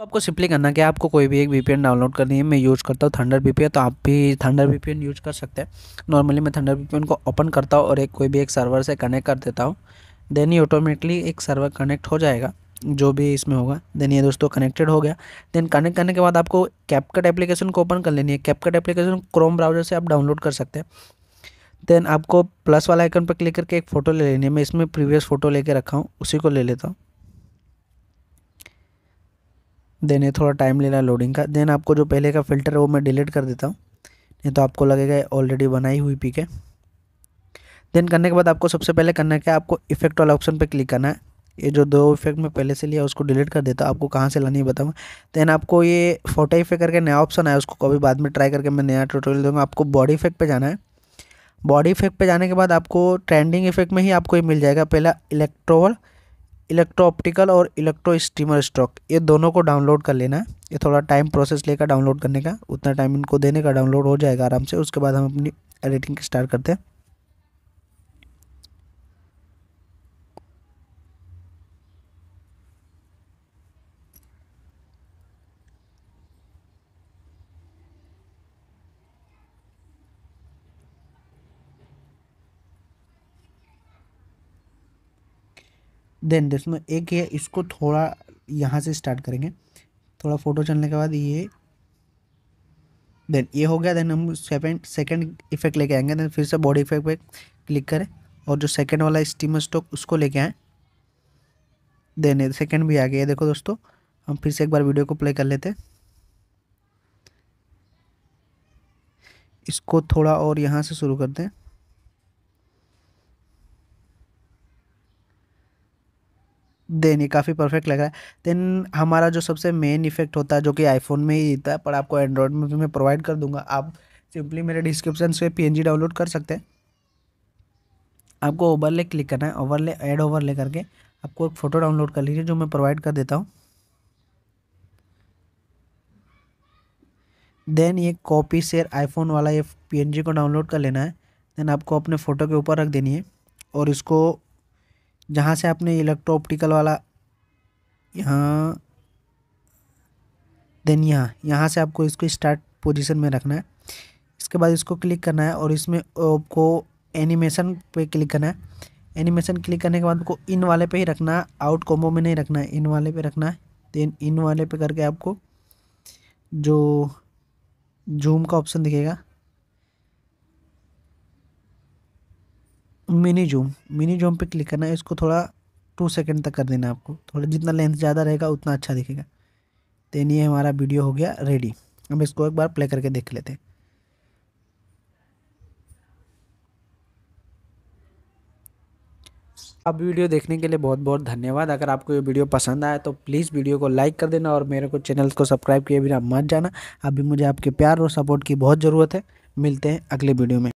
तो आपको सिंपली करना कि आपको कोई भी एक वी डाउनलोड करनी है मैं यूज़ करता हूँ थंडर वी तो आप भी थंडर वी यूज़ कर सकते हैं नॉर्मली मैं थंडर वी को ओपन करता हूँ और एक कोई भी एक सर्वर से कनेक्ट कर देता हूँ देन ही ऑटोमेटिकली एक सर्वर कनेक्ट हो जाएगा जो भी इसमें होगा देन ये दोस्तों कनेक्टेड हो गया देन कनेक्ट करने के बाद आपको कैपकट एप्लीकेशन को ओपन कर लेनी है कैपकट एप्लीकेशन क्रोम ब्राउजर से आप डाउनलोड कर सकते हैं देन आपको प्लस वाला आइकन पर क्लिक करके एक फ़ोटो ले लेनी है मैं इसमें प्रीवियस फ़ोटो लेके रखा हूँ उसी को ले लेता हूँ देने थोड़ा टाइम ले रहा है लोडिंग का देन आपको जो पहले का फ़िल्टर है वो मैं डिलीट कर देता हूँ नहीं तो आपको लगेगा ऑलरेडी बनाई हुई पी के देन करने के बाद आपको सबसे पहले करना क्या आपको इफेक्ट वाला ऑप्शन पर क्लिक करना है ये जो दो इफेक्ट में पहले से लिया उसको डिलीट कर देता आपको कहाँ से लानी है बताऊँ देन आपको ये फोटो इफेक्ट करके नया ऑप्शन आया उसको कभी बाद में ट्राई करके मैं नया ट्यूटोरियल दूंगा आपको बॉडी इफेक्ट पे जाना है बॉडी इफेक्ट पे जाने के बाद आपको ट्रेंडिंग इफेक्ट में ही आपको ये मिल जाएगा पहला इलेक्ट्रोल इलेक्ट्रो ऑप्टिकल और इलेक्ट्रो स्टीमर स्टॉक ये दोनों को डाउनलोड कर लेना है ये थोड़ा टाइम प्रोसेस लेकर डाउनलोड करने का उतना टाइम इनको देने का डाउनलोड हो जाएगा आराम से उसके बाद हम अपनी एडिटिंग स्टार्ट करते हैं देन दसमलव एक है इसको थोड़ा यहाँ से स्टार्ट करेंगे थोड़ा फोटो चलने के बाद ये देन ये हो गया देन हम सेकेंड सेकेंड इफेक्ट लेके आएंगे देन फिर से बॉडी इफेक्ट पे क्लिक करें और जो सेकेंड वाला स्टीमर स्टॉक उसको लेके आएँ देन सेकेंड भी आ गया देखो दोस्तों हम फिर से एक बार वीडियो को प्ले कर लेते इसको थोड़ा और यहाँ से शुरू करते हैं देन ये काफ़ी परफेक्ट लग रहा है देन हमारा जो सबसे मेन इफेक्ट होता है जो कि आईफोन में ही देता है पर आपको एंड्रॉयड में भी मैं प्रोवाइड कर दूंगा आप सिंपली मेरे डिस्क्रिप्शन से पी डाउनलोड कर सकते हैं आपको ओवरले क्लिक करना है ओवरले ऐड ओवरले करके आपको एक फ़ोटो डाउनलोड कर लीजिए जो मैं प्रोवाइड कर देता हूँ देन ये कॉपी शेयर आईफोन वाला ये पी को डाउनलोड कर लेना है देन आपको अपने फ़ोटो के ऊपर रख देनी है और इसको जहाँ से आपने इलेक्ट्रो ऑप्टिकल वाला यहाँ देन यहाँ यहाँ से आपको इसको स्टार्ट पोजीशन में रखना है इसके बाद इसको क्लिक करना है और इसमें आपको एनिमेशन पे क्लिक करना है एनिमेशन क्लिक करने के बाद आपको इन वाले पे ही रखना है आउट कॉम्बो में नहीं रखना है इन वाले पे रखना है देन इन वाले पे करके आपको जो जूम का ऑप्शन दिखेगा मिनी जूम मिनी जूम पे क्लिक करना है इसको थोड़ा टू सेकेंड तक कर देना है आपको थोड़ा जितना लेंथ ज़्यादा रहेगा उतना अच्छा दिखेगा देन ये हमारा वीडियो हो गया रेडी अब इसको एक बार प्ले करके देख लेते हैं अब वीडियो देखने के लिए बहुत बहुत धन्यवाद अगर आपको ये वीडियो पसंद आया तो प्लीज़ वीडियो को लाइक कर देना और मेरे को चैनल को सब्सक्राइब किए बिना मत जाना अभी मुझे आपके प्यार और सपोर्ट की बहुत ज़रूरत है मिलते हैं अगले वीडियो में